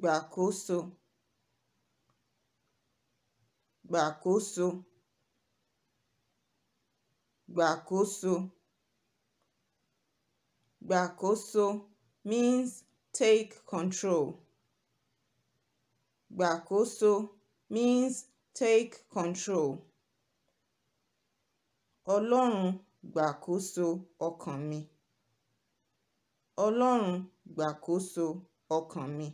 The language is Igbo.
gbakoso gbakoso gbakoso means take control gbàkóso means take ọkàn mi